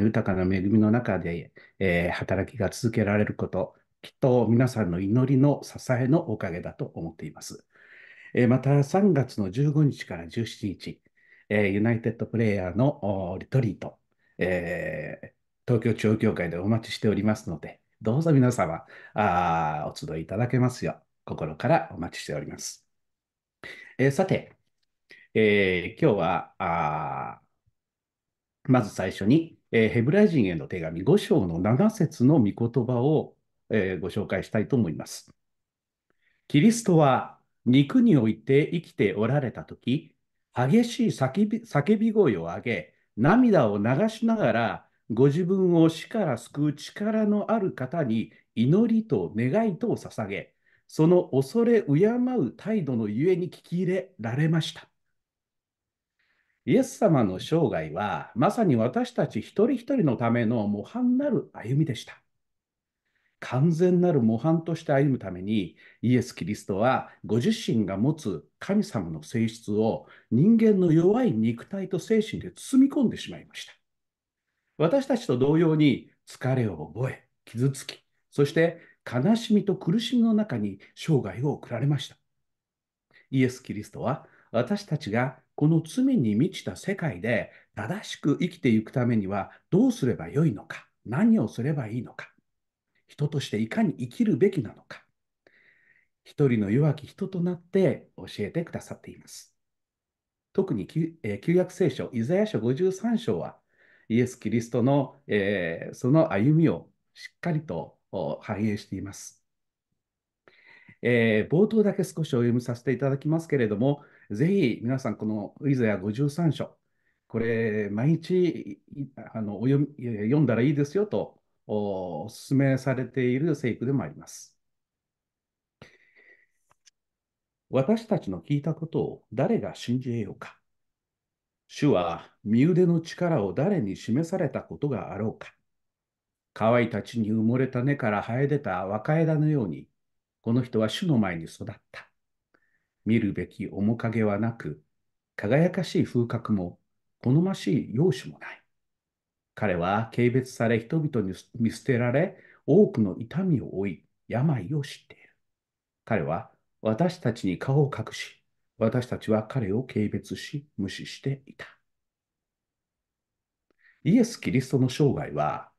豊かな恵みの中で、えー、働きが続けられること、きっと皆さんの祈りの支えのおかげだと思っています。えー、また3月の15日から17日、えー、ユナイテッドプレイヤーのリトリート、え東京地方協会でお待ちしておりますので、どうぞ皆様、あお集いいただけますよう、心からお待ちしております。えさて、え今日は、まず最初に、えー、ヘブライ人への手紙5章の7節の御言葉を、えー、ご紹介したいと思います。キリストは肉において生きておられた時、激しい叫び叫び声を上げ、涙を流しながら、ご自分を死から救う力のある方に祈りと願いとを捧げ、その恐れ敬う態度のゆえに聞き入れられました。イエス様の生涯は、まさに私たち一人一人のための模範なる歩みでした。完全なる模範として歩むために、イエス・キリストは、ご自身が持つ神様の性質を人間の弱い肉体と精神で包み込んでしまいました。私たちと同様に、疲れを覚え、傷つき、そして悲しみと苦しみの中に生涯を送られました。イエス・キリストは、私たちがこの罪に満ちた世界で正しく生きていくためにはどうすればよいのか、何をすればいいのか、人としていかに生きるべきなのか、一人の弱き人となって教えてくださっています。特に旧,、え旧約聖書、イザヤ書53章は、イエス・キリストの、えー、その歩みをしっかりと反映しています。えー、冒頭だけ少しお読みさせていただきますけれども、ぜひ皆さん、このィザヤ53章、これ、毎日あのお読読んだらいいですよとお勧めされている聖句でもあります。私たちの聞いたことを誰が信じ得ようか。主は身腕の力を誰に示されたことがあろうか。乾いた地に埋もれた根から生え出た若枝のように、この人は主の前に育った。見るべき面影はなく、輝かしい風格も、好ましい容姿もない。彼は軽蔑され人々に見捨てられ、多くの痛みを負い、病を知っている。彼は私たちに顔を隠し、私たちは彼を軽蔑し、無視していた。イエス・キリストの生涯は、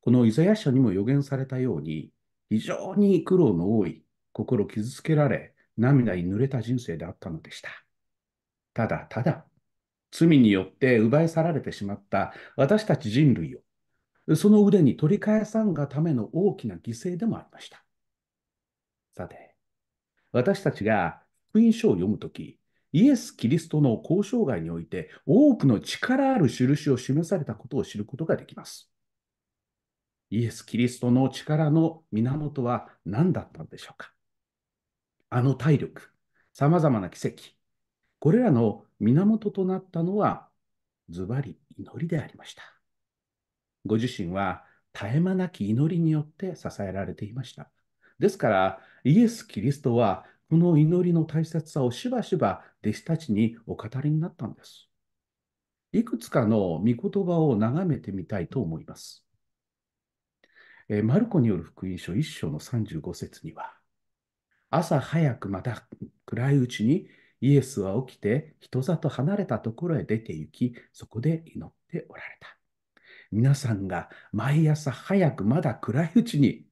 このイザヤ書にも予言されたように、非常に苦労の多い、心傷つけられ、涙に濡れた人生であったのでした。ただただ、罪によって奪い去られてしまった私たち人類を、その腕に取り返さんがための大きな犠牲でもありました。さて、私たちが福音書を読むとき、イエス・キリストの交渉外において多くの力ある印を示されたことを知ることができます。イエス・キリストの力の源は何だったんでしょうかあの体力、さまざまな奇跡、これらの源となったのは、ズバリ祈りでありました。ご自身は絶え間なき祈りによって支えられていました。ですから、イエス・キリストは、この祈りの大切さをしばしば弟子たちにお語りになったんです。いくつかの御言葉を眺めてみたいと思います。えマルコによる福音書1章の35節には、朝早くまた暗いうちにイエスは起きて人里離れたところへ出て行き、そこで祈っておられた。皆さんが毎朝早くまだ暗いうちに、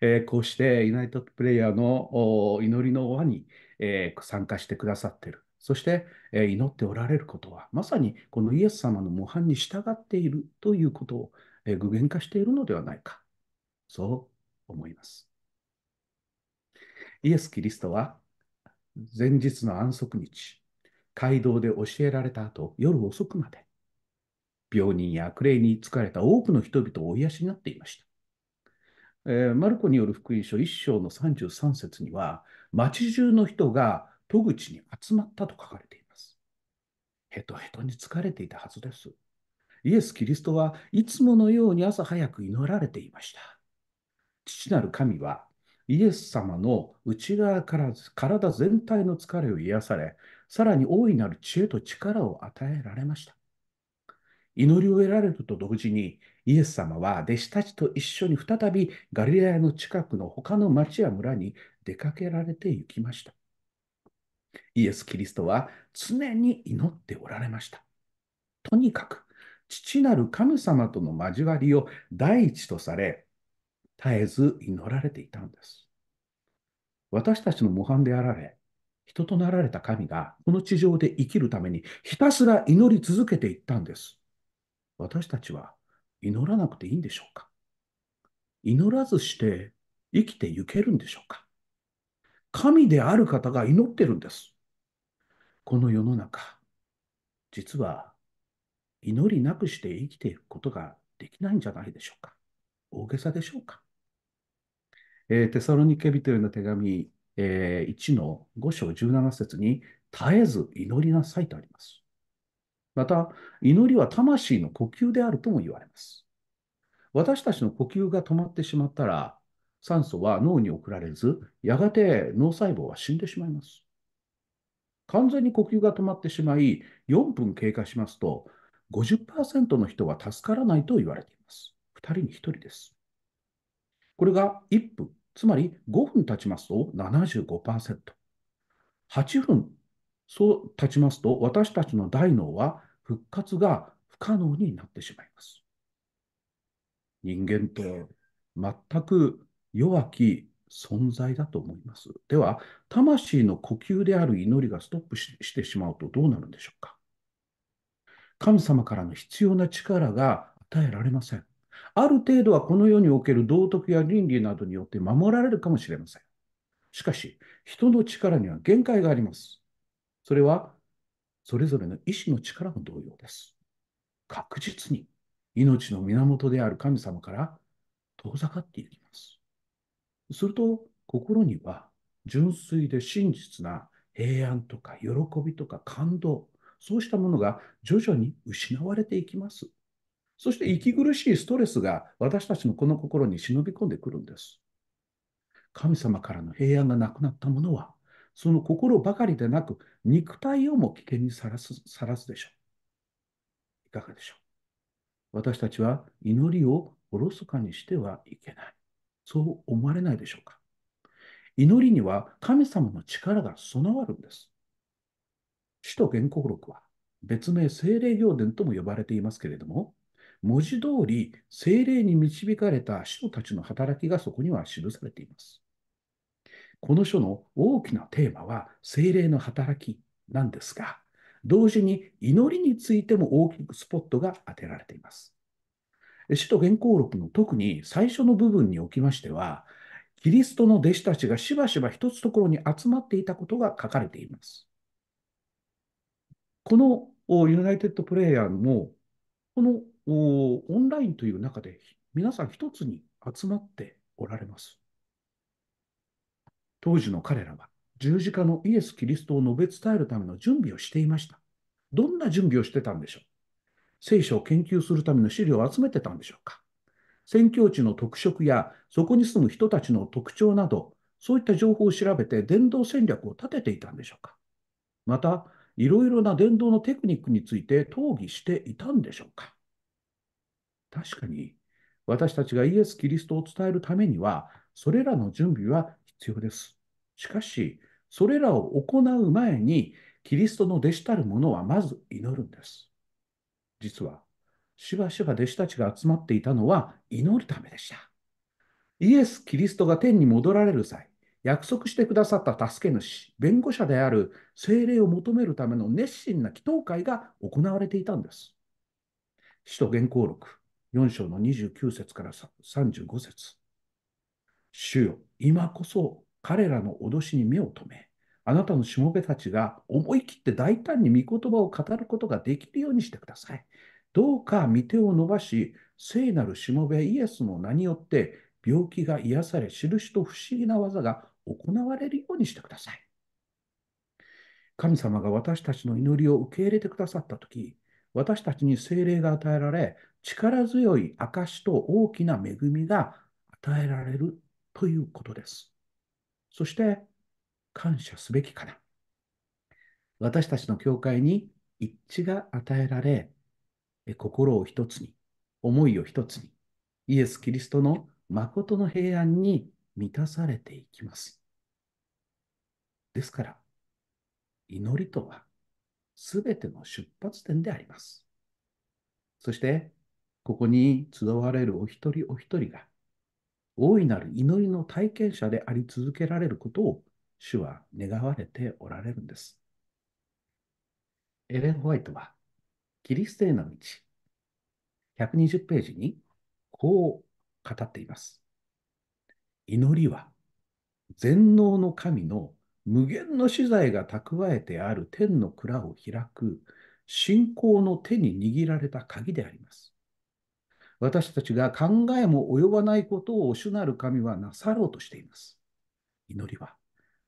えー、こうしてユナイトプレイヤーの祈りの輪に、えー、参加してくださっている。そして、えー、祈っておられることは、まさにこのイエス様の模範に従っているということを、え具現化しているのではないか。そう思います。イエス・キリストは前日の安息日、街道で教えられた後、夜遅くまで、病人や悪霊に疲れた多くの人々をお癒しになっていました。えー、マルコによる福音書1章の33節には、町中の人が戸口に集まったと書かれています。ヘトヘトに疲れていたはずです。イエス・キリストはいつものように朝早く祈られていました。父なる神はイエス様の内側から体全体の疲れを癒され、さらに大いなる知恵と力を与えられました。祈りを得られると同時に、イエス様は弟子たちと一緒に再びガリラヤの近くの他の町や村に出かけられて行きました。イエス・キリストは常に祈っておられました。とにかく、父なる神様との交わりを第一とされ、絶えず祈られていたんです。私たちの模範であられ、人となられた神が、この地上で生きるために、ひたすら祈り続けていったんです。私たちは祈らなくていいんでしょうか祈らずして生きてゆけるんでしょうか神である方が祈ってるんです。この世の中、実は祈りなくして生きていくことができないんじゃないでしょうか大げさでしょうかえー、テサロニケ人への手紙、えー、1の5章17節に、絶えず祈りなさいとあります。また、祈りは魂の呼吸であるとも言われます。私たちの呼吸が止まってしまったら、酸素は脳に送られず、やがて脳細胞は死んでしまいます。完全に呼吸が止まってしまい、4分経過しますと、50%の人は助からないと言われています。2人に1人です。これが1分、つまり5分経ちますと75%。8分そう経ちますと、私たちの大脳は復活が不可能になってしまいます。人間って全く弱き存在だと思います。では、魂の呼吸である祈りがストップしてしまうとどうなるんでしょうか。神様からの必要な力が与えられません。ある程度はこの世における道徳や倫理などによって守られるかもしれません。しかし、人の力には限界があります。それは、それぞれの意志の力も同様です。確実に命の源である神様から遠ざかっていきます。すると、心には純粋で真実な平安とか喜びとか感動、そうしたものが徐々に失われていきます。そして息苦しいストレスが私たちのこの心に忍び込んでくるんです。神様からの平安がなくなったものは、その心ばかりでなく、肉体をも危険にさらすさらすでしょう。いかがでしょう私たちは祈りをおろそかにしてはいけない。そう思われないでしょうか祈りには神様の力が備わるんです。使徒原稿録は別名精霊行伝とも呼ばれていますけれども、文字通り精霊に導かれた使徒たちの働きがそこには記されています。この書の大きなテーマは精霊の働きなんですが、同時に祈りについても大きくスポットが当てられています。使徒原稿録の特に最初の部分におきましては、キリストの弟子たちがしばしば一つところに集まっていたことが書かれています。このユナイテッドプレイヤーも、このオンラインという中で皆さん一つに集まっておられます。当時の彼らは十字架のイエス・キリストを述べ伝えるための準備をしていました。どんな準備をしてたんでしょう聖書を研究するための資料を集めてたんでしょうか宣教地の特色やそこに住む人たちの特徴など、そういった情報を調べて伝道戦略を立てていたんでしょうかまた、いろいろな伝道のテクニックについて討議していたんでしょうか確かに、私たちがイエス・キリストを伝えるためには、それらの準備は必要です。しかし、それらを行う前に、キリストの弟子たる者はまず祈るんです。実は、しばしば弟子たちが集まっていたのは祈るためでした。イエス・キリストが天に戻られる際、約束してくださった助け主、弁護者である精霊を求めるための熱心な祈祷会が行われていたんです。使徒原稿録4章の29節から35節主よ、今こそ彼らの脅しに目を留め、あなたのしもべたちが思い切って大胆に御言葉を語ることができるようにしてください。どうか御手を伸ばし、聖なるしもべイエスの名によって、病気が癒され、印と不思議な技が行われるようにしてください。神様が私たちの祈りを受け入れてくださったとき、私たちに精霊が与えられ、力強い証と大きな恵みが与えられるということです。そして、感謝すべきかな。私たちの教会に一致が与えられ、心を一つに、思いを一つに、イエス・キリストの誠の平安に満たされていきます。ですから、祈りとはすべての出発点であります。そして、ここに集われるお一人お一人が、大いなる祈りの体験者であり続けられることを、主は願われておられるんです。エレン・ホワイトは、キリストへの道、120ページに、こう語っています。祈りは、全能の神の無限の資材が蓄えてある天の蔵を開く信仰の手に握られた鍵であります。私たちが考えも及ばないことを主なる神はなさろうとしています。祈りは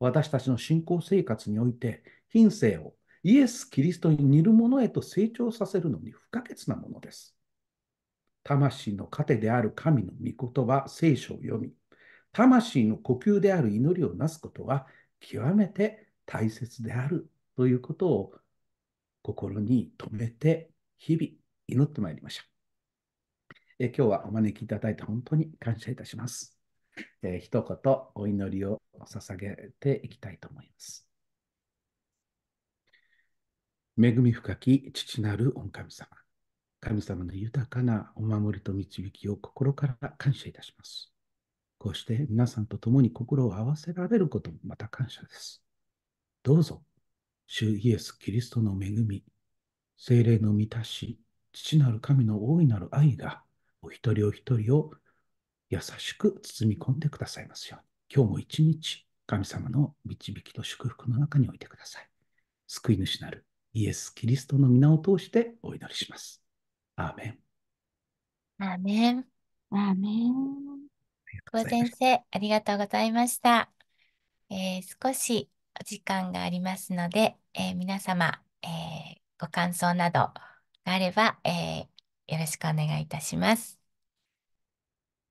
私たちの信仰生活において品性をイエス・キリストに似るものへと成長させるのに不可欠なものです。魂の糧である神の御言葉、聖書を読み、魂の呼吸である祈りをなすことは極めて大切であるということを心に留めて日々祈ってまいりましょう。え今日はお招きいただいて本当に感謝いたします。えー、一言お祈りを捧げていきたいと思います。恵み深き父なる御神様、神様の豊かなお守りと導きを心から感謝いたします。こうして皆さんと共に心を合わせられることもまた感謝です。どうぞ、主イエス・キリストの恵み、精霊の満たし、父なる神の大いなる愛が、お一人お一人を優しく包み込んでくださいますように。今日も一日、神様の導きと祝福の中においてください。救い主なるイエス・キリストの皆を通してお祈りします。アーメン。アーメン。アーメン。久保先生、ありがとうございました。えー、少しお時間がありますので、えー、皆様、えー、ご感想などがあれば、えよろしくお願いいたします。